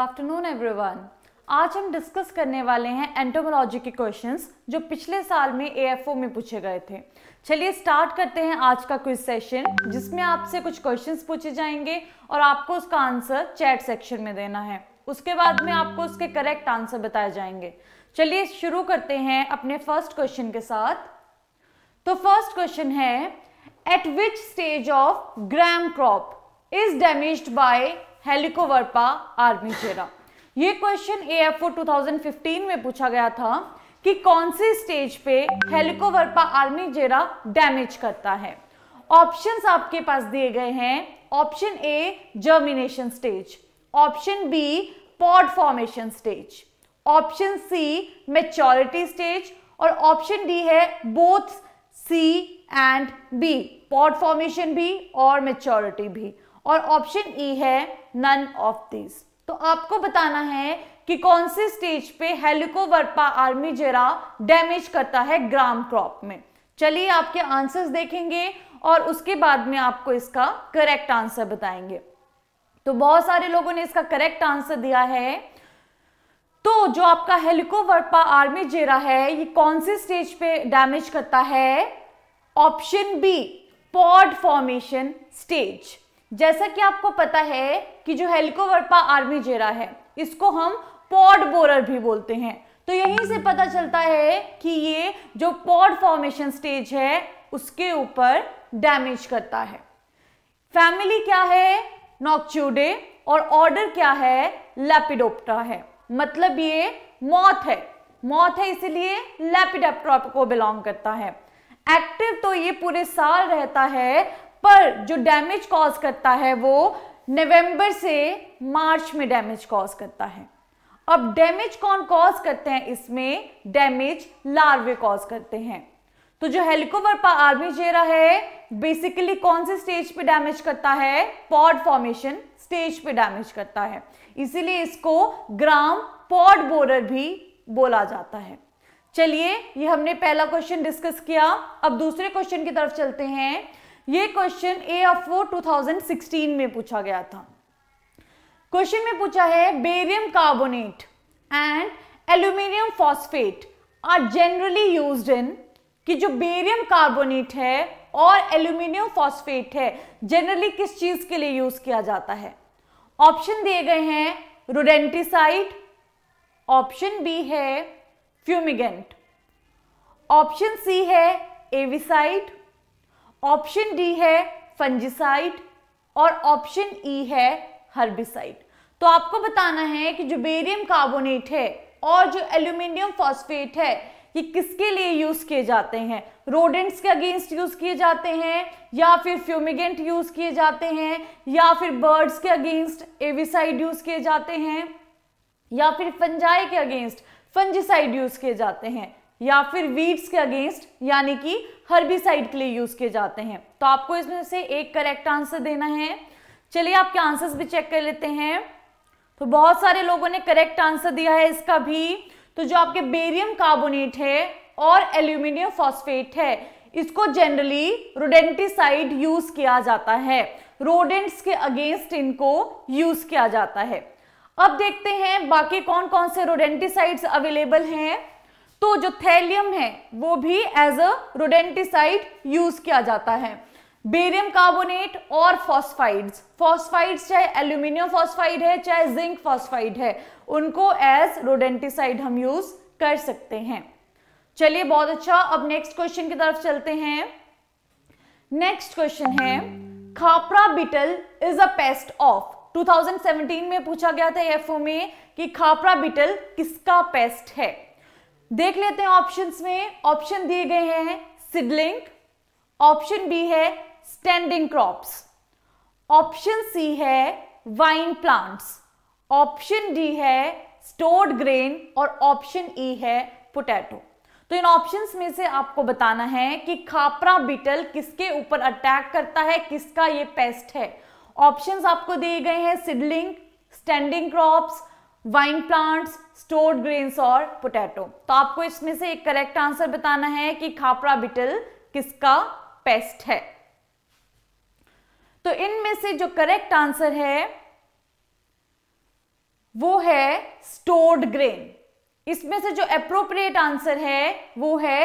afternoon everyone आज हम discuss करने वाले हैं एंटोमोलॉजी के क्वेश्चंस जो पिछले साल में एएफओ में पूछे गए थे चलिए स्टार्ट करते हैं आज का क्विज सेशन जिसमें आपसे कुछ क्वेश्चंस पूछे जाएंगे और आपको उसका आंसर चैट सेक्शन में देना है उसके बाद में आपको उसके करेक्ट आंसर बताए जाएंगे चलिए शुरू करते हैं अपने फर्स्ट क्वेश्चन के साथ तो first question is at which stage of gram crop is damaged by Helicoverpa armigera ये क्वेश्चन एएफओ 2015 में पूछा गया था कि कौन से स्टेज पे हेलिकोवर्पा जेरा डैमेज करता है ऑप्शंस आपके पास दिए गए हैं option A germination stage option B pod formation stage option C maturity stage और ऑप्शन डी है both C and B pod formation भी और मेच्योरिटी भी और ऑप्शन ई है नन ऑफ दीज तो आपको बताना है कि कौन से स्टेज पे हेलिकोवर्पा आर्मी जेरा डैमेज करता है ग्राम क्रॉप में चलिए आपके आंसर्स देखेंगे और उसके बाद में आपको इसका करेक्ट आंसर बताएंगे तो बहुत सारे लोगों ने इसका करेक्ट आंसर दिया है तो जो आपका हेलिकोवर्पा आर्मी जेरा है ये कौन से स्टेज पे डैमेज करता है option B pod formation stage जैसा कि आपको पता है कि जो हेलिकोवर्पा आर्मी जेरा है इसको हम पॉड बोरर भी बोलते हैं तो यहीं से पता चलता है कि ये जो पॉड फॉर्मेशन स्टेज है उसके ऊपर डैमेज करता है फैमिली क्या है नॉक्च्यूडे और ऑर्डर क्या है लेपिडोप्टा है मतलब ये मौत है मौत है इसीलिए लेपिडोप्ट्रा को बिलोंग करता है एक्टिव तो ये पूरे साल रहता है पर जो डैमेज कॉज करता है वो नवंबर से मार्च में डैमेज कॉज करता है अब डैमेज कौन कॉज करते हैं इसमें डैमेज लार्वे कॉज करते हैं तो जो हेलिकोवर्पा आर्मी जेरा है बेसिकली कौन से स्टेज पे डैमेज करता है पॉड फॉर्मेशन स्टेज पे डैमेज करता है इसीलिए इसको ग्राम पॉड बोरर भी बोला जाता है चलिए ये हमने पहला क्वेश्चन डिस्कस किया अब दूसरे क्वेश्चन की तरफ चलते हैं ये question A of thousand sixteen में पूछा गया था क्वेश्चन में पूछा है barium carbonate and aluminium phosphate are generally used in कि जो बेरियम कार्बोनेट है और एल्यूमिनियम फॉस्फेट है जनरली किस चीज के लिए यूज किया जाता है ऑप्शन दिए गए हैं रोडेंटिसाइड ऑप्शन बी है फ्यूमिगेंट ऑप्शन सी है एविसाइड ऑप्शन डी है फंजिसाइड और ऑप्शन ई e है हर्बिसाइड तो आपको बताना है कि जो बेरियम कार्बोनेट है और जो एल्यूमिनियम फॉस्फेट है ये किसके लिए यूज किए जाते हैं रोडेंट्स के अगेंस्ट यूज किए जाते हैं या फिर फ्यूमिगेंट यूज किए जाते हैं या फिर बर्ड्स के अगेंस्ट एविसाइड यूज किए जाते हैं या फिर फंजाई के अगेंस्ट फंजिसाइड यूज किए जाते हैं या फिर वीड्स के अगेंस्ट यानी कि हर्बिसाइड के लिए यूज किए जाते हैं तो आपको इसमें से एक करेक्ट आंसर देना है चलिए आपके आंसर्स भी चेक कर लेते हैं तो बहुत सारे लोगों ने करेक्ट आंसर दिया है इसका भी तो जो आपके बेरियम कार्बोनेट है और एल्यूमिनियम फॉस्फेट है इसको जनरली रोडेंटिसाइड यूज किया जाता है रोडेंट्स के अगेंस्ट इनको यूज किया जाता है अब देखते हैं बाकी कौन कौन से रोडेंटिसाइड्स अवेलेबल हैं तो जो थैलियम है वो भी एज अ रोडेंटिसाइड यूज किया जाता है बेरियम कार्बोनेट और फॉस्फाइड्स फॉस्फाइड्स चाहे एल्यूमिनियम फॉस्फाइड है चाहे जिंक फॉस्फाइड है उनको एज रोडेंटिसाइड हम यूज कर सकते हैं चलिए बहुत अच्छा अब नेक्स्ट क्वेश्चन की तरफ चलते हैं नेक्स्ट क्वेश्चन है Khapra beetle is a pest of 2017 में पूछा गया था एफओ में कि खापरा बीटल किसका पेस्ट है देख लेते हैं ऑप्शंस में ऑप्शन दिए गए हैं सिडलिंग ऑप्शन बी है स्टैंडिंग क्रॉप्स ऑप्शन सी है वाइन प्लांट्स ऑप्शन डी है स्टोर्ड ग्रेन और ऑप्शन ई e है पोटैटो तो इन ऑप्शंस में से आपको बताना है कि खापरा बीटल किसके ऊपर अटैक करता है किसका ये पेस्ट है ऑप्शंस आपको दिए गए हैं seedling standing crops vine plants stored grains और पोटैटो तो आपको इसमें से एक करेक्ट आंसर बताना है कि खापरा बिटल किसका पेस्ट है तो इनमें से जो करेक्ट आंसर है वो है स्टोर्ड ग्रेन इसमें से जो अप्रोप्रिएट आंसर है वो है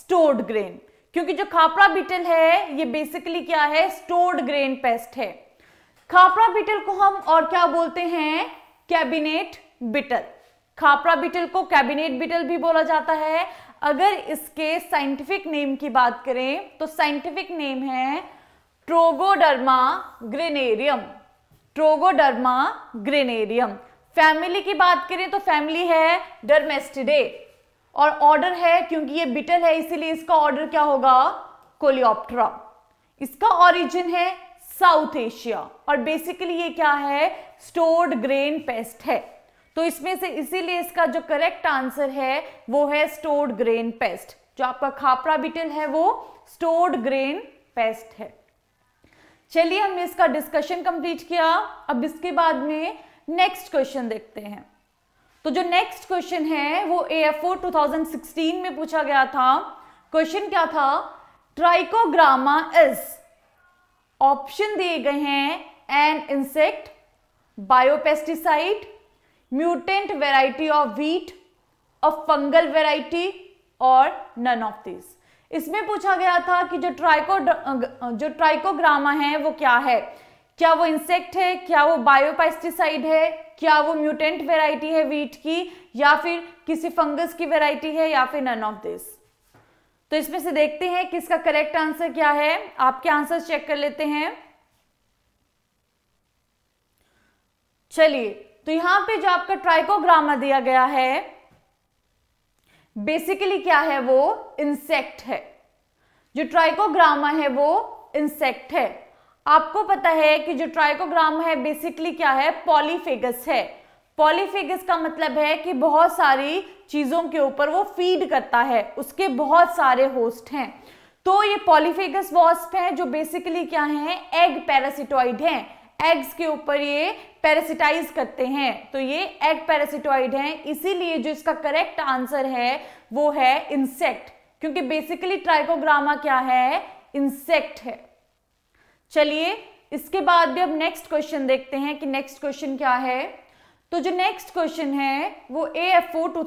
स्टोर्ड ग्रेन क्योंकि जो खापरा बिटल है ये बेसिकली क्या है स्टोर्ड ग्रेन पेस्ट है खापरा बिटल को हम और क्या बोलते हैं कैबिनेट बिटल खापरा बीटल को कैबिनेट बीटल भी बोला जाता है अगर इसके साइंटिफिक नेम की बात करें तो साइंटिफिक नेम है Trogoderma granarium Trogoderma granarium family की बात करें तो फैमिली है डरमेस्टिडे और ऑर्डर है क्योंकि ये बिटल है इसीलिए इसका ऑर्डर क्या होगा कोलियोप्ट्रा इसका ऑरिजिन है साउथ एशिया और बेसिकली ये क्या है स्टोर्ड ग्रेन पेस्ट है तो इसमें से इसीलिए इसका जो करेक्ट आंसर है वो है स्टोर्ड ग्रेन पेस्ट जो आपका खापरा बिटल है वो स्टोर्ड ग्रेन पेस्ट है चलिए हमने इसका डिस्कशन कंप्लीट किया अब इसके बाद में नेक्स्ट क्वेश्चन देखते हैं तो जो नेक्स्ट क्वेश्चन है वो ए एफ ओ सिक्सटीन में पूछा गया था क्वेश्चन क्या था ट्राइकोग्रामा इज ऑप्शन दिए गए हैं an insect biopesticide mutant variety of wheat a fungal variety और नन ऑफ दिस इसमें पूछा गया था कि जो ट्राइको जो ट्राइकोग्रामा है वो क्या है क्या वो इंसेक्ट है क्या वो बायोपेस्टिसाइड है क्या वो म्यूटेंट वेराइटी है वीट की या फिर किसी फंगस की वेराइटी है या फिर नन ऑफ दिस तो इसमें से देखते हैं कि इसका करेक्ट आंसर क्या है आपके आंसर चेक कर लेते हैं चलिए तो यहां पे जो आपका ट्राइकोग्रामा दिया गया है बेसिकली क्या है वो इंसेक्ट है जो ट्राइकोग्रामा है वो इंसेक्ट है आपको पता है कि जो ट्राइकोग्रामा है बेसिकली क्या है पॉलीफेगस है पॉलीफेगस का मतलब है कि बहुत सारी चीज़ों के ऊपर वो फीड करता है उसके बहुत सारे होस्ट हैं तो ये पॉलीफेगस वॉस्प है जो बेसिकली क्या है एग पैरासिटॉइड है एग्स के ऊपर ये पैरासिटाइज करते हैं तो ये एग पैरासिटॉइड हैं इसीलिए जो इसका करेक्ट आंसर है वो है इंसेक्ट क्योंकि बेसिकली ट्राइकोग्रामा क्या है इंसेक्ट है चलिए इसके बाद भी अब नेक्स्ट क्वेश्चन देखते हैं कि नेक्स्ट क्वेश्चन क्या है तो जो नेक्स्ट क्वेश्चन है वो ए एफ ओ टू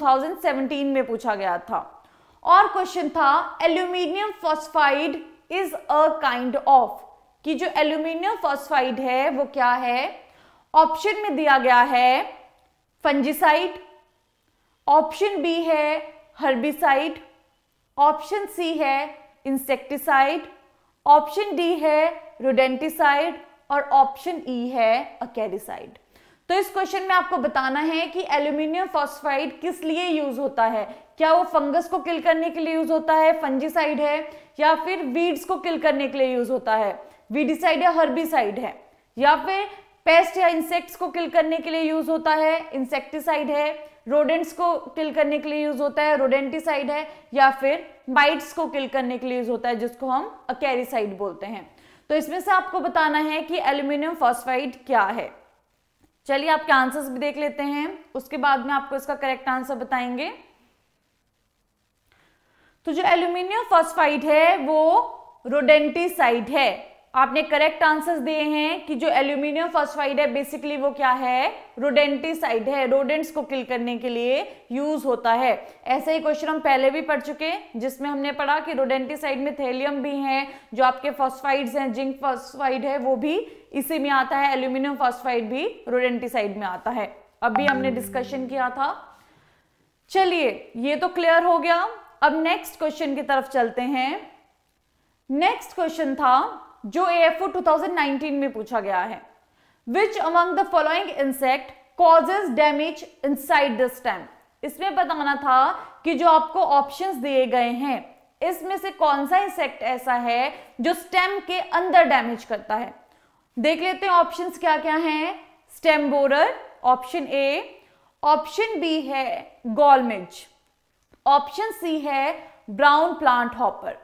में पूछा गया था और क्वेश्चन था aluminium phosphide is a kind of कि जो एल्यूमिनियम फॉस्फाइड है वो क्या है ऑप्शन में दिया गया है फंजिसाइड ऑप्शन बी है हर्बिसाइड ऑप्शन सी है इंसेक्टिसाइड ऑप्शन डी है रोडेंटिसाइड और ऑप्शन ई e है अकेरिसाइड तो इस क्वेश्चन में आपको बताना है कि एल्यूमिनियम फॉस्फाइड किस लिए यूज होता है क्या वो फंगस को किल करने के लिए यूज होता है फंजिसाइड है या फिर वीड्स को किल करने के लिए यूज होता है वीडिसाइड या हर्बिसाइड है या फिर पेस्ट या इंसेक्ट्स को किल करने के लिए यूज होता है इंसेक्टिसाइड है रोडेंट्स को किल करने के लिए यूज होता है रोडेंटिसाइड है या फिर बाइट्स को किल करने के लिए यूज होता है जिसको हम अकेरिसाइड बोलते हैं तो इसमें से आपको बताना है कि एल्यूमिनियम फॉस्फाइड क्या है चलिए आपके आंसर्स भी देख लेते हैं उसके बाद में आपको इसका करेक्ट आंसर बताएंगे तो जो एल्यूमिनियम फॉस्फाइड है वो रोडेंटिसाइड है आपने करेक्ट आंसर्स दिए हैं कि जो एल्यूमिनियम फॉस्फाइड है बेसिकली वो क्या है रोडेंटिसाइड है रोडेंट्स को किल करने के लिए यूज होता है ऐसे ही क्वेश्चन हम पहले भी पढ़ चुके हैं जिसमें हमने पढ़ा कि रोडेंटिसाइड में थेलियम भी है जो आपके फॉस्फाइड्स हैं जिंक फॉस्फाइड है वो भी इसी में आता है एल्यूमिनियम फॉस्फाइड भी रोडेंटिसाइड में आता है अभी हमने डिस्कशन किया था चलिए ये तो क्लियर हो गया अब नेक्स्ट क्वेश्चन की तरफ चलते हैं नेक्स्ट क्वेश्चन था जो थाउजेंड 2019 में पूछा गया है which among the following insect causes damage side the stem इसमें बताना था कि जो आपको ऑप्शंस दिए गए हैं इसमें से कौन सा इंसेक्ट ऐसा है जो स्टेम के अंदर डैमेज करता है देख लेते हैं ऑप्शंस क्या क्या हैं stem borer option A option B है गोलमिज ऑप्शन सी है brown plant hopper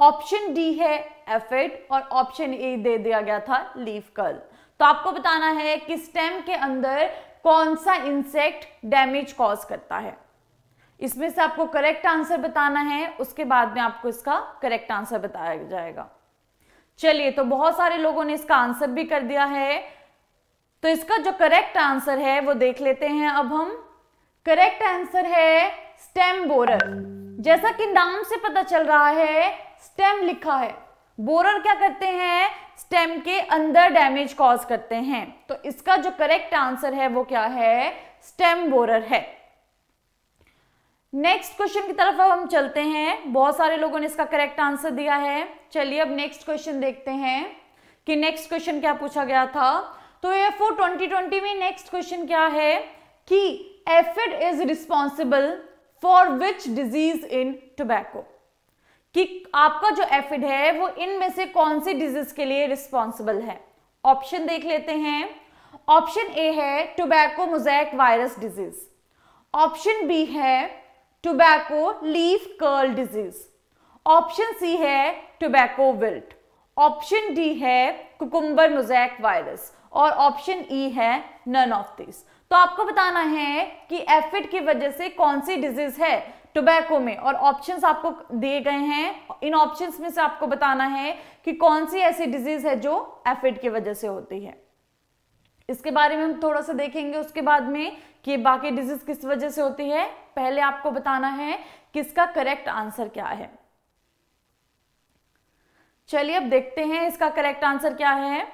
option D है एफेट और ऑप्शन ए दे दिया गया था लीफ कर्ल तो आपको बताना है कि स्टेम के अंदर कौन सा इंसेक्ट डैमेज कॉज करता है इसमें से आपको करेक्ट आंसर बताना है उसके बाद में आपको इसका करेक्ट आंसर बताया जाएगा चलिए तो बहुत सारे लोगों ने इसका आंसर भी कर दिया है तो इसका जो करेक्ट आंसर है वो देख लेते हैं अब हम करेक्ट आंसर है स्टेम बोरर जैसा कि नाम से पता चल रहा है स्टेम लिखा है बोरर क्या करते हैं स्टेम के अंदर डैमेज कॉज करते हैं तो इसका जो करेक्ट आंसर है वो क्या है स्टेम बोरर है नेक्स्ट क्वेश्चन की तरफ अब हम चलते हैं बहुत सारे लोगों ने इसका करेक्ट आंसर दिया है चलिए अब नेक्स्ट क्वेश्चन देखते हैं कि नेक्स्ट क्वेश्चन क्या पूछा गया था तो ये ओ ट्वेंटी में नेक्स्ट क्वेश्चन क्या है कि aphid is responsible for which disease in tobacco कि आपका जो एफिड है वो इनमें से कौन सी डिजीज के लिए रिस्पॉन्सिबल है ऑप्शन देख लेते हैं ऑप्शन ए है tobacco mosaic virus disease option B है tobacco leaf curl disease option C है टोबैको विल्ट ऑप्शन डी है कुकुम्बर मोजैक वायरस और ऑप्शन ई e है नन ऑफ दिस तो आपको बताना है कि एफिड की वजह से कौन सी डिजीज है टोबैको में और ऑप्शंस आपको दिए गए हैं इन ऑप्शंस में से आपको बताना है कि कौन सी ऐसी डिजीज है जो एफिड की वजह से होती है इसके बारे में हम थोड़ा सा देखेंगे उसके बाद में कि बाकी डिजीज किस वजह से होती है पहले आपको बताना है किसका करेक्ट आंसर क्या है चलिए अब देखते हैं इसका करेक्ट आंसर क्या है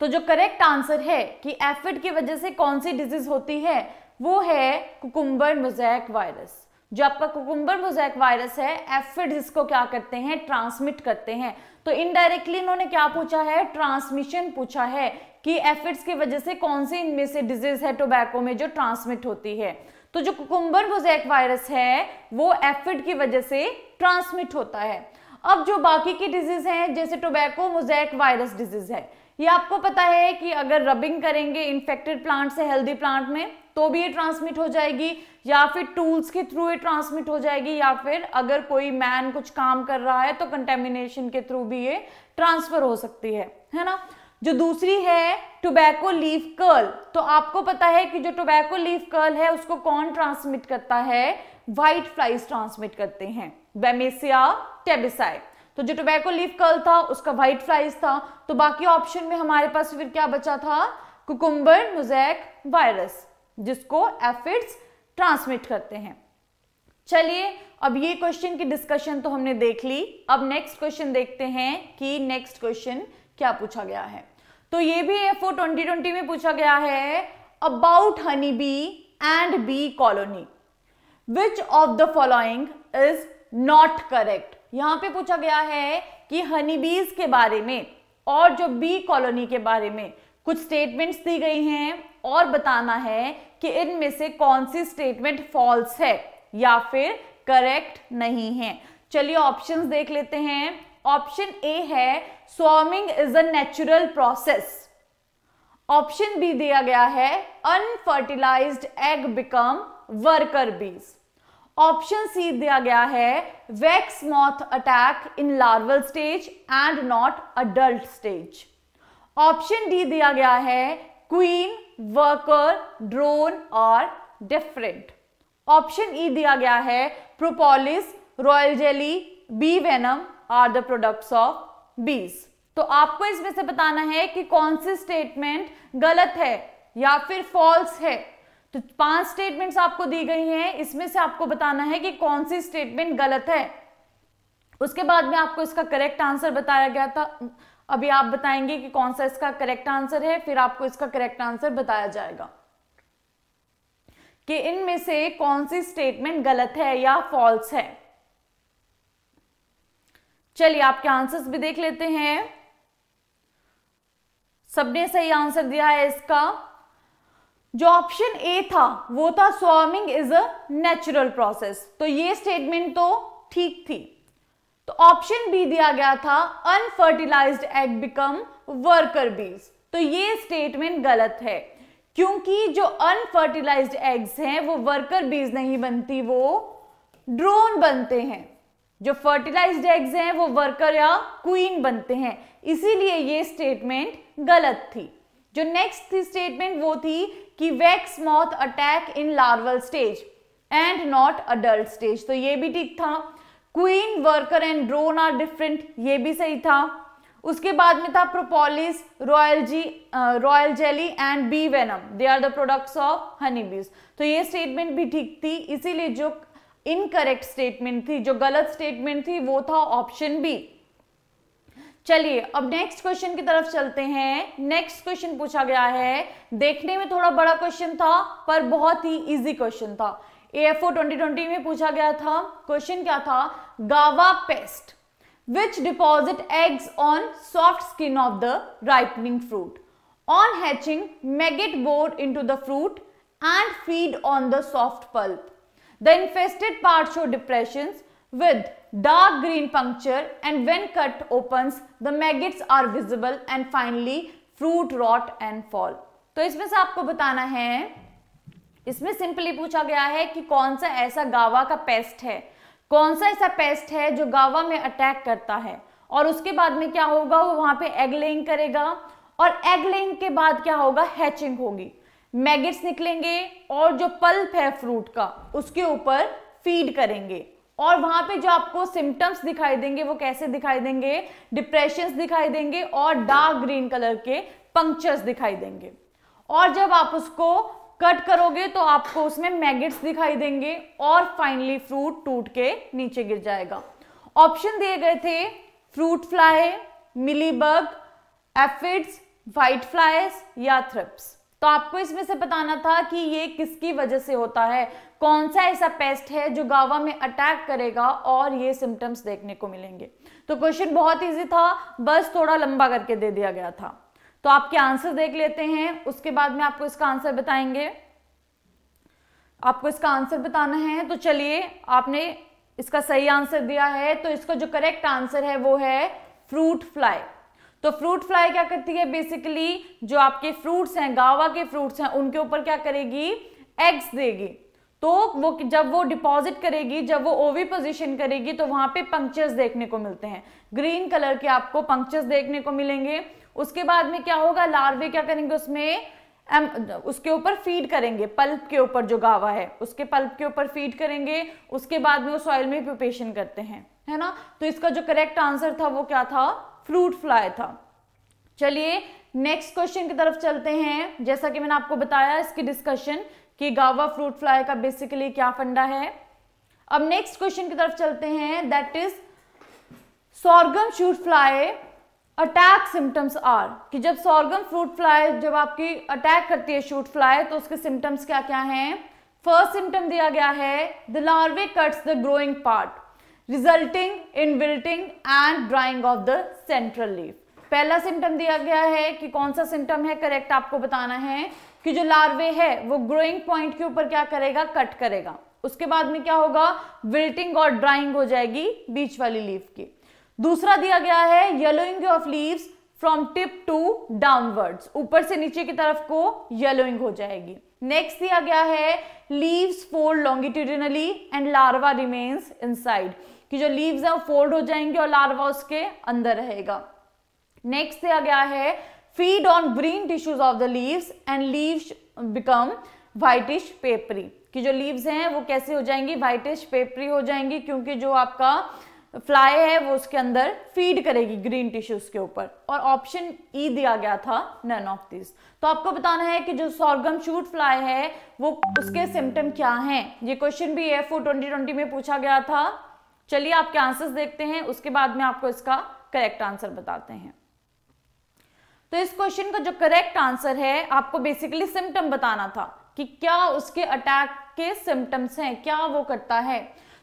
तो जो करेक्ट आंसर है कि एफिड की वजह से कौन सी डिजीज होती है वो है कुकुम्बर मोजैक वायरस जो आपका कुकुम्बर मोजैक वायरस है एफिड जिसको क्या करते हैं ट्रांसमिट करते हैं तो इनडायरेक्टली इन्होंने क्या पूछा है ट्रांसमिशन पूछा है कि एफिड्स की वजह से कौन सी इनमें से डिजीज है टोबैको में जो ट्रांसमिट होती है तो जो कुकुम्बर मोजैक वायरस है वो एफिड की वजह से ट्रांसमिट होता है अब जो बाकी की डिजीज है जैसे टोबैको मोजैक वायरस डिजीज है ये आपको पता है कि अगर रबिंग करेंगे इन्फेक्टेड प्लांट से हेल्दी प्लांट में तो भी ये ट्रांसमिट हो जाएगी या फिर टूल्स के थ्रू ये ट्रांसमिट हो जाएगी या फिर अगर कोई मैन कुछ काम कर रहा है तो कंटेमिनेशन के थ्रू भी ये ट्रांसफर हो सकती है है ना जो दूसरी है टोबैको लीफ कर्ल तो आपको पता है कि जो टोबैको लीफ कर्ल है उसको कौन ट्रांसमिट करता है व्हाइट फ्लाइज ट्रांसमिट करते हैं बेमेसिया टेबिसाई तो जो टोबैको लीफ कर्ल था उसका व्हाइट फ्लाइज था तो बाकी ऑप्शन में हमारे पास फिर क्या बचा था कुकुम्बर मोजैक वायरस जिसको एफिड्स ट्रांसमिट करते हैं चलिए अब ये क्वेश्चन की डिस्कशन तो हमने देख ली अब नेक्स्ट क्वेश्चन देखते हैं कि नेक्स्ट क्वेश्चन क्या पूछा गया है तो ये भी एफ ओ ट्वेंटी ट्वेंटी में पूछा गया है about honey bee and bee colony which of the following is not correct यहां पे पूछा गया है कि हनी बीज के बारे में और जो बी कॉलोनी के बारे में कुछ स्टेटमेंट्स दी गई हैं और बताना है कि इनमें से कौन सी स्टेटमेंट फॉल्स है या फिर करेक्ट नहीं है चलिए ऑप्शंस देख लेते हैं ऑप्शन ए है swarming is a natural process option B दिया गया है unfertilized egg become worker bees option C दिया गया है wax moth attack in larval stage and not adult stage option D दिया गया है क्वीन वर्कर ड्रोन और डिफरेंट ऑप्शन ई दिया गया है propolis royal jelly bee venom are the products of bees तो आपको इसमें से बताना है कि कौन सी स्टेटमेंट गलत है या फिर फॉल्स है तो पांच स्टेटमेंट्स आपको दी गई हैं इसमें से आपको बताना है कि कौन सी स्टेटमेंट गलत है उसके बाद में आपको इसका करेक्ट आंसर बताया गया था अभी आप बताएंगे कि कौन सा इसका करेक्ट आंसर है फिर आपको इसका करेक्ट आंसर बताया जाएगा कि इनमें से कौन सी स्टेटमेंट गलत है या फॉल्स है चलिए आपके आंसर्स भी देख लेते हैं सबने सही आंसर दिया है इसका जो ऑप्शन ए था वो था swarming is a natural process तो ये स्टेटमेंट तो ठीक थी तो ऑप्शन बी दिया गया था अनफर्टिलाइज्ड एग बिकम वर्कर बीज तो ये स्टेटमेंट गलत है क्योंकि जो अनफर्टिलाइज्ड एग्स हैं वो वर्कर बीज नहीं बनती वो ड्रोन बनते हैं जो फर्टिलाइज्ड एग्स हैं वो वर्कर या क्वीन बनते हैं इसीलिए ये स्टेटमेंट गलत थी जो नेक्स्ट थी स्टेटमेंट वो थी कि wax moth attack in larval stage and not adult stage तो ये भी ठीक था queen worker and drone are different ये भी सही था उसके बाद में था प्रोपोलिस रॉयल जी royal jelly and bee venom they are the products of honey bees तो ये स्टेटमेंट भी ठीक थी इसीलिए जो इनकरेक्ट स्टेटमेंट थी जो गलत स्टेटमेंट थी वो था ऑप्शन बी चलिए अब नेक्स्ट क्वेश्चन की तरफ चलते हैं नेक्स्ट क्वेश्चन पूछा गया है देखने में थोड़ा बड़ा क्वेश्चन था पर बहुत ही इजी क्वेश्चन था एफ ओ ट्वेंटी ट्वेंटी में पूछा गया था क्वेश्चन क्या था guava pest which deposit eggs on soft skin of the ripening fruit on hatching maggot bored into the fruit and feed on the soft pulp the infested part show depression with dark green puncture and when cut open the maggots are visible and finally fruit rot and fall तो इसमें से आपको बताना है इसमें simply पूछा गया है कि कौन सा ऐसा गावा का पेस्ट है कौन सा ऐसा पेस्ट है जो गावा में अटैक करता है और उसके बाद में क्या होगा वो वहां पे एग लेइंग करेगा और एग लेइंग के बाद क्या होगा हैचिंग होगी मैगेट्स निकलेंगे और जो पल्प है फ्रूट का उसके ऊपर फीड करेंगे और वहां पे जो आपको सिम्टम्स दिखाई देंगे वो कैसे दिखाई देंगे डिप्रेशन दिखाई देंगे और डार्क ग्रीन कलर के पंक्चर्स दिखाई देंगे और जब आप उसको कट करोगे तो आपको उसमें मैगेट्स दिखाई देंगे और फाइनली फ्रूट टूट के नीचे गिर जाएगा ऑप्शन दिए गए थे fruit fly mealybug aphids white flies या थ्रिप्स तो आपको इसमें से बताना था कि ये किसकी वजह से होता है कौन सा ऐसा पेस्ट है जो गावा में अटैक करेगा और ये सिम्टम्स देखने को मिलेंगे तो क्वेश्चन बहुत इजी था बस थोड़ा लंबा करके दे दिया गया था तो आपके आंसर देख लेते हैं उसके बाद में आपको इसका आंसर बताएंगे आपको इसका आंसर बताना है तो चलिए आपने इसका सही आंसर दिया है तो इसका जो करेक्ट आंसर है वो है फ्रूट फ्लाई तो फ्रूट फ्लाई क्या करती है बेसिकली जो आपके फ्रूट्स हैं गावा के फ्रूट्स हैं उनके ऊपर क्या करेगी एग्स देगी तो वो जब वो डिपॉजिट करेगी जब वो ओवी पोजीशन करेगी तो वहां पे पंक्चर्स देखने को मिलते हैं ग्रीन कलर के आपको पंक्चर्स देखने को मिलेंगे उसके बाद में क्या होगा लार्वे क्या करेंगे उसमें उसके ऊपर फीड करेंगे पल्प के ऊपर जो गावा है उसके पल्प के ऊपर फीड करेंगे उसके बाद में वो सॉइल में प्रिपेशन करते हैं है ना तो इसका जो करेक्ट आंसर था वो क्या था फ्रूट फ्लाई था चलिए नेक्स्ट क्वेश्चन की तरफ चलते हैं जैसा कि मैंने आपको बताया इसकी डिस्कशन कि गावा फ्रूट फ्लाई का बेसिकली क्या फंडा है अब नेक्स्ट क्वेश्चन की तरफ चलते हैं that is sorghum shoot fly attack symptoms are कि जब सॉर्गम फ्रूट फ्लाई जब आपकी अटैक करती है शूट फ्लाई तो उसके सिम्टम्स क्या क्या हैं फर्स्ट सिम्टम दिया गया है the larvae cuts the growing part resulting in wilting and drying of the central leaf पहला सिम्टम दिया गया है कि कौन सा सिम्टम है करेक्ट आपको बताना है कि जो लार्वे है वो ग्रोइंग पॉइंट के ऊपर क्या करेगा कट करेगा उसके बाद में क्या होगा विल्टिंग और ड्राइंग हो जाएगी बीच वाली लीफ की दूसरा दिया गया है yellowing of leaves from tip to downwards ऊपर से नीचे की तरफ को येलोइंग हो जाएगी नेक्स्ट दिया गया है leaves fold longitudinally and larva remains in कि जो लीव्स है वो फोल्ड हो जाएंगे और लार्वा उसके अंदर रहेगा नेक्स्ट दिया गया है feed on green tissues of the leaves and leaves become whitish papery कि जो लीव्स हैं वो कैसे हो जाएंगी वाइटिश पेपरी हो जाएंगी क्योंकि जो आपका फ्लाई है वो उसके अंदर फीड करेगी ग्रीन टिश्यूज के ऊपर और ऑप्शन ई e दिया गया था नन ऑफ दिस तो आपको बताना है कि जो सॉर्गम शूट फ्लाई है वो उसके सिम्टम क्या हैं ये क्वेश्चन भी एफ ओ ट्वेंटी में पूछा गया था चलिए आपके आंसर्स देखते हैं उसके बाद में आपको इसका करेक्ट आंसर बताते हैं तो इस क्वेश्चन का जो करेक्ट आंसर है आपको बेसिकली सिम्टम बताना था कि क्या उसके अटैक के सिम्टम्स हैं क्या वो करता है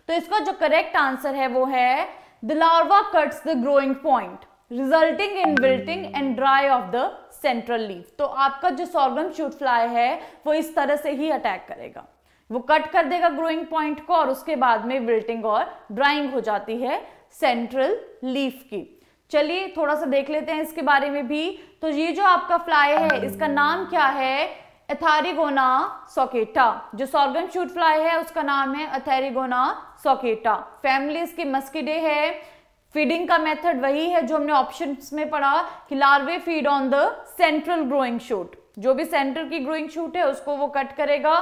तो इसका जो करेक्ट आंसर है वो है the larva cuts the growing point resulting in wilting and dry of the central leaf तो आपका जो सॉर्गम शूट फ्लाई है वो इस तरह से ही अटैक करेगा वो कट कर देगा ग्रोइंग पॉइंट को और उसके बाद में विल्टिंग और ड्राइंग हो जाती है सेंट्रल लीफ की चलिए थोड़ा सा देख लेते हैं इसके बारे में भी तो ये जो आपका फ्लाई है इसका नाम क्या है एथारीगोना सोकेटा जो सॉर्गन शूट फ्लाई है उसका नाम है एथेरिगोना सोकेटा फैमिली इसकी मस्किडे है फीडिंग का मेथड वही है जो हमने ऑप्शन में पढ़ा कि larvae feed on the central growing shoot जो भी सेंट्रल की ग्रोइंग शूट है उसको वो कट करेगा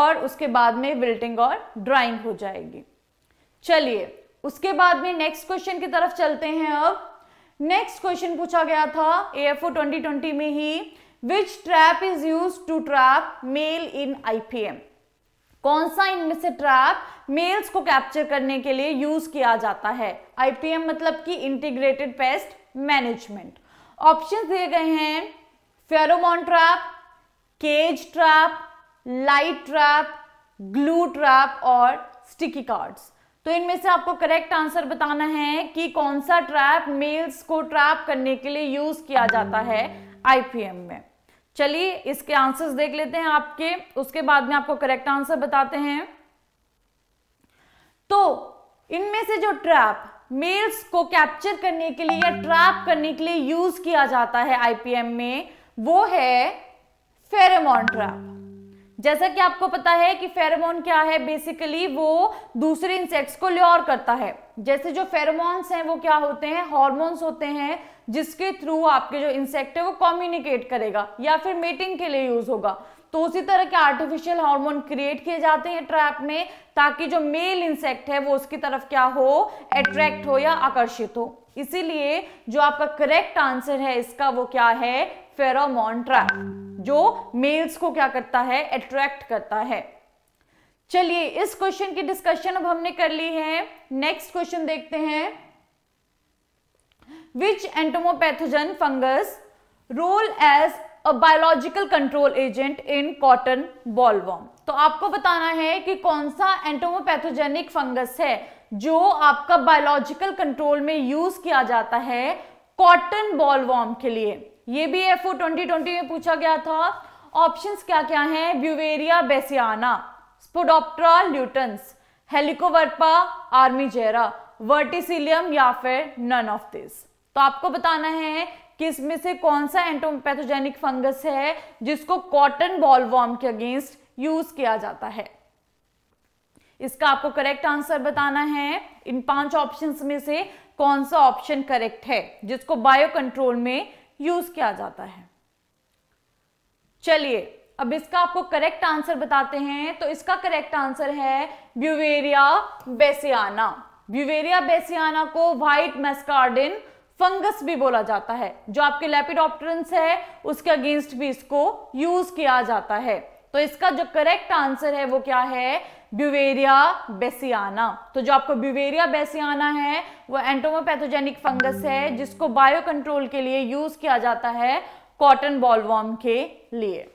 और उसके बाद में विल्टिंग और ड्राइंग हो जाएगी चलिए उसके बाद में नेक्स्ट क्वेश्चन की तरफ चलते हैं अब नेक्स्ट क्वेश्चन पूछा गया था ए एफ ओ ट्वेंटी में ही which trap is use to trap male in IPM कौन सा इनमें से ट्रैप मेल्स को कैप्चर करने के लिए यूज किया जाता है आईपीएम मतलब कि इंटीग्रेटेड पेस्ट मैनेजमेंट ऑप्शन दिए गए हैं pheromone trap cage trap light trap glue trap और स्टिकी कार्ड्स तो इनमें से आपको करेक्ट आंसर बताना है कि कौन सा ट्रैप मेल्स को ट्रैप करने के लिए यूज किया जाता है आईपीएम में चलिए इसके आंसर्स देख लेते हैं आपके उसके बाद में आपको करेक्ट आंसर बताते हैं तो इनमें से जो ट्रैप मेल्स को कैप्चर करने के लिए या ट्रैप करने के लिए यूज किया जाता है आईपीएम में वो है फेरेमोन ट्रैप जैसा कि आपको पता है कि फेरोमोन क्या है बेसिकली वो दूसरे इंसेक्ट्स को ल्योर करता है जैसे जो फेरोमोन्स हैं वो क्या होते हैं हॉर्मोन्स होते हैं जिसके थ्रू आपके जो इंसेक्ट है वो कम्युनिकेट करेगा या फिर मेटिंग के लिए यूज होगा तो उसी तरह के आर्टिफिशियल हार्मोन क्रिएट किए जाते हैं ट्रैप में ताकि जो मेल इंसेक्ट है वो उसकी तरफ क्या हो अट्रैक्ट हो या आकर्षित हो इसीलिए जो आपका करेक्ट आंसर है इसका वो क्या है फेरोमोन ट्रैप जो मेल्स को क्या करता है अट्रैक्ट करता है चलिए इस क्वेश्चन की डिस्कशन अब हमने कर ली है नेक्स्ट क्वेश्चन देखते हैं which entomopathogen fungus role as a biological control agent in cotton bollworm तो आपको बताना है कि कौन सा एंटोमोपैथोजेनिक फंगस है जो आपका बायोलॉजिकल कंट्रोल में यूज किया जाता है कॉटन बॉलवॉम के लिए ये भी एफ ट्वेंटी ट्वेंटी में पूछा गया था ऑप्शंस क्या क्या हैं Beauveria bassiana Spodoptera lutens Helicoverpa armigera Verticillium या फिर नन ऑफ दिस तो आपको बताना है कि इसमें से कौन सा एंटोपैथोजेनिक फंगस है जिसको कॉटन बॉलवॉर्म के अगेंस्ट यूज किया जाता है इसका आपको करेक्ट आंसर बताना है इन पांच ऑप्शंस में से कौन सा ऑप्शन करेक्ट है जिसको बायो कंट्रोल में यूज किया जाता है चलिए अब इसका आपको करेक्ट आंसर बताते हैं तो इसका करेक्ट आंसर है ब्यूवेरिया बेसियाना ब्यूवेरिया बेसियाना को व्हाइट मेस्कार्डिन फंगस भी बोला जाता है जो आपके लेपिडॉप्टरन्स है उसके अगेंस्ट भी इसको यूज किया जाता है तो इसका जो करेक्ट आंसर है वो क्या है ब्यूवेरिया बेसियाना तो जो आपको ब्यूवेरिया बेसियाना है वो एंटोमोपैथोजेनिक फंगस है जिसको बायो कंट्रोल के लिए यूज किया जाता है कॉटन बॉलवॉर्म के लिए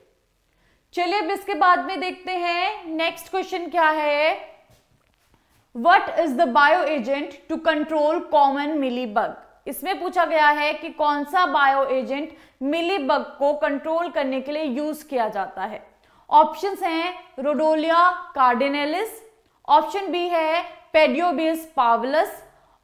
चलिए अब इसके बाद में देखते हैं नेक्स्ट क्वेश्चन क्या है what is the bio agent to control common mealybug इसमें पूछा गया है कि कौन सा बायो एजेंट मिलीबग को कंट्रोल करने के लिए यूज किया जाता है ऑप्शन हैं रोडोलिया कार्डिनेलिस ऑप्शन बी है पेडियोबिस पावलस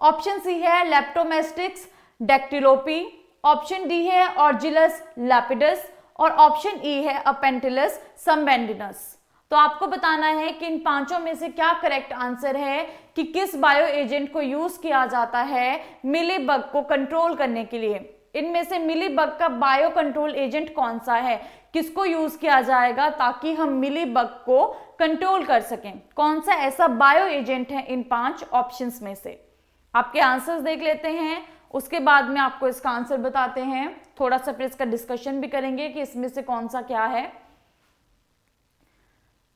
ऑप्शन सी है लेप्टोमेस्टिक्स डेक्टिलोपी ऑप्शन डी है ऑर्जिलस लैपिडस और ऑप्शन ई e है अपेंटिलस सम्बेंडिनस तो आपको बताना है कि इन पांचों में से क्या करेक्ट आंसर है कि किस बायो एजेंट को यूज किया जाता है मिले बग को कंट्रोल करने के लिए इनमें से मिली बग का बायो कंट्रोल एजेंट कौन सा है किसको यूज किया जाएगा ताकि हम मिली बग को कंट्रोल कर सकें कौन सा ऐसा बायो एजेंट है इन पांच ऑप्शन में से आपके आंसर्स देख लेते हैं उसके बाद में आपको इसका आंसर बताते हैं थोड़ा सा फिर इसका डिस्कशन भी करेंगे कि इसमें से कौन सा क्या है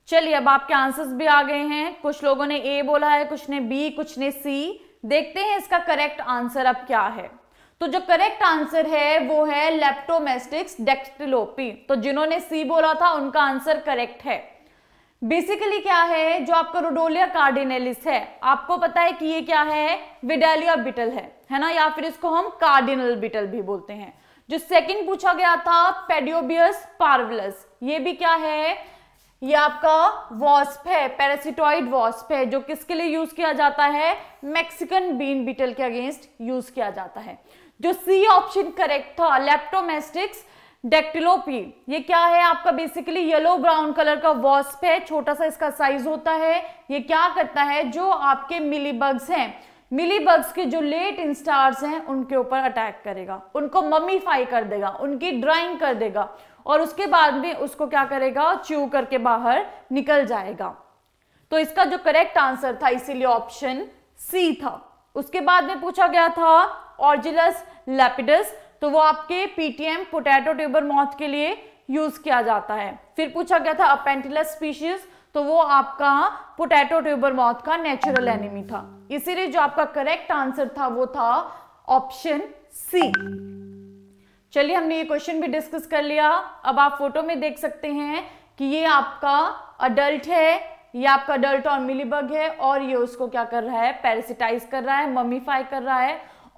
चलिए अब आपके आंसर्स भी आ गए हैं कुछ लोगों ने ए बोला है कुछ ने बी कुछ ने सी देखते हैं इसका करेक्ट आंसर अब क्या है तो जो करेक्ट आंसर है वो है लेप्टोमेस्टिक्स डेक्स्टिलोपी तो जिन्होंने सी बोला था उनका आंसर करेक्ट है बेसिकली क्या है जो आपका रोडोलिया कार्डिनेलिस है आपको पता है कि ये क्या है विडेलिया बिटल है है ना या फिर इसको हम कार्डिनल बिटल भी बोलते हैं जो सेकंड पूछा गया था पेडियोबियस पार्वलस ये भी क्या है ये आपका वॉस्प है पैरासिटॉइड वॉस्प है जो किसके लिए यूज किया जाता है मैक्सिकन बीन बिटल के अगेंस्ट यूज किया जाता है जो सी ऑप्शन करेक्ट था लेप्टोमेस्टिक्स डेक्टिलोपी ये क्या है आपका बेसिकली येलो ब्राउन कलर का वॉस्प है छोटा सा इसका साइज होता है ये क्या करता है जो आपके बग्स हैं मिली बग्स के जो लेट इंस्टार्स हैं उनके ऊपर अटैक करेगा उनको ममीफाई कर देगा उनकी ड्राइंग कर देगा और उसके बाद में उसको क्या करेगा च्यू करके बाहर निकल जाएगा तो इसका जो करेक्ट आंसर था इसीलिए ऑप्शन सी था उसके बाद में पूछा गया था ऑर्जिलस लेपिडस तो वो आपके पीटीएम पोटैटो ट्यूबर मॉथ के लिए यूज किया जाता है फिर पूछा गया था अपेंटिलस स्पीशीज तो वो आपका पोटैटो ट्यूबर मॉथ का नेचुरल एनिमी था इसीलिए जो आपका करेक्ट आंसर था वो था ऑप्शन सी चलिए हमने ये क्वेश्चन भी डिस्कस कर लिया अब आप फोटो में देख सकते हैं कि ये आपका अडल्ट है ये आपका अडल्ट और मिलीबग है और ये उसको क्या कर रहा है पैरासिटाइज कर रहा है ममीफाई कर रहा है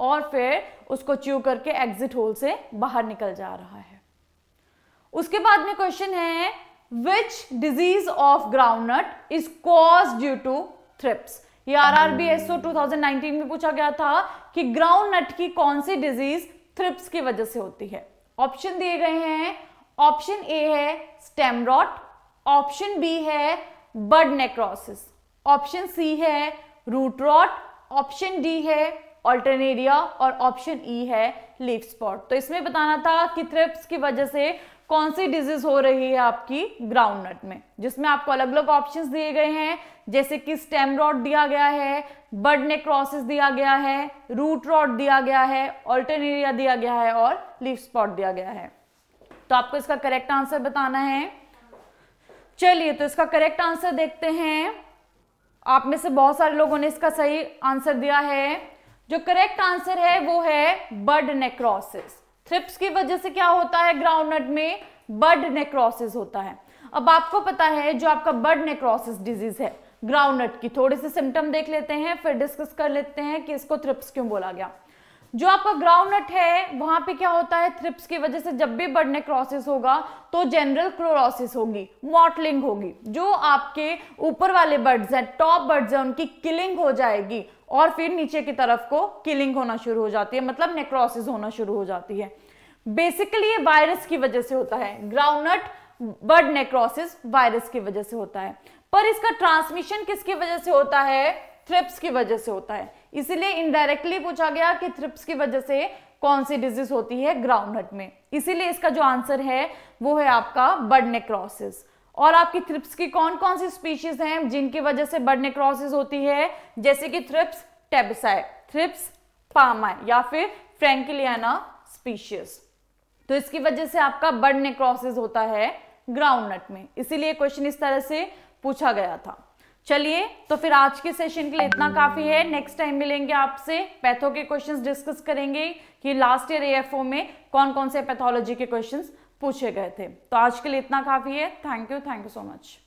और फिर उसको च्यू करके एग्जिट होल से बाहर निकल जा रहा है उसके बाद में क्वेश्चन है which disease of groundnut is cause due to thrips ये R R B S O two में पूछा गया था कि ग्राउंडनट की कौन सी डिजीज थ्रिप्स की वजह से होती है ऑप्शन दिए गए हैं ऑप्शन ए है स्टेमरॉट ऑप्शन बी है बर्ड नेक्रोसिस ऑप्शन सी है रूट रॉट ऑप्शन डी है ऑल्टरनेरिया और ऑप्शन ई e है लीफ स्पॉट तो इसमें बताना था कि थ्रिप्स की वजह से कौन सी डिजीज हो रही है आपकी ग्राउंडनट में जिसमें आपको अलग अलग ऑप्शंस दिए गए हैं जैसे कि स्टेम रॉड दिया गया है बर्ड ने क्रॉसिस दिया गया है रूट रॉड दिया गया है ऑल्टरनेरिया दिया गया है और लीफ स्पॉट दिया गया है तो आपको इसका करेक्ट आंसर बताना है चलिए तो इसका करेक्ट आंसर देखते हैं आप में से बहुत सारे लोगों ने इसका सही आंसर दिया है जो करेक्ट आंसर है वो है बर्ड नेक्रोसिस थ्रिप्स की वजह से क्या होता है ग्राउंडनट में बर्ड नेक्रोसिस होता है अब आपको पता है जो आपका बर्ड नेक्रोसिस डिजीज है ग्राउंडनट की थोड़े से सिम्टम देख लेते हैं फिर डिस्कस कर लेते हैं कि इसको थ्रिप्स क्यों बोला गया जो आपका ग्राउंडनट है वहां पे क्या होता है थ्रिप्स की वजह से जब भी बर्ड नेक्रोसिस होगा तो जनरल क्लोरोसिस होगी मॉटलिंग होगी जो आपके ऊपर वाले बर्ड्स हैं टॉप बर्ड्स हैं उनकी किलिंग हो जाएगी और फिर नीचे की तरफ को किलिंग होना शुरू हो जाती है मतलब नेक्रोसिस होना शुरू हो जाती है बेसिकली ये वायरस की वजह से होता है ग्राउंडनट बर्ड नेक्रोसिस वायरस की वजह से होता है पर इसका ट्रांसमिशन किसकी वजह से होता है थ्रिप्स की वजह से होता है इसीलिए इनडायरेक्टली पूछा गया कि थ्रिप्स की वजह से कौन सी डिजीज होती है ग्राउंडनट में इसीलिए इसका जो आंसर है वो है आपका बर्ड नेक्रोसिस और आपकी थ्रिप्स की कौन कौन सी स्पीशीज हैं जिनकी वजह से बर्ड नेक्रोसिस होती है जैसे कि थ्रिप्स टेबिसाई थ्रिप्स पामाय या फिर फ्रेंकिलियाना स्पीशीज तो इसकी वजह से आपका बर्ड नेक्रोसिस होता है ग्राउंड नट में इसीलिए क्वेश्चन इस तरह से पूछा गया था चलिए तो फिर आज के सेशन के लिए इतना काफी है नेक्स्ट टाइम मिलेंगे आपसे पैथो के क्वेश्चंस डिस्कस करेंगे कि लास्ट ईयर एएफओ में कौन कौन से पैथोलॉजी के क्वेश्चंस पूछे गए थे तो आज के लिए इतना काफ़ी है thank you thank you so much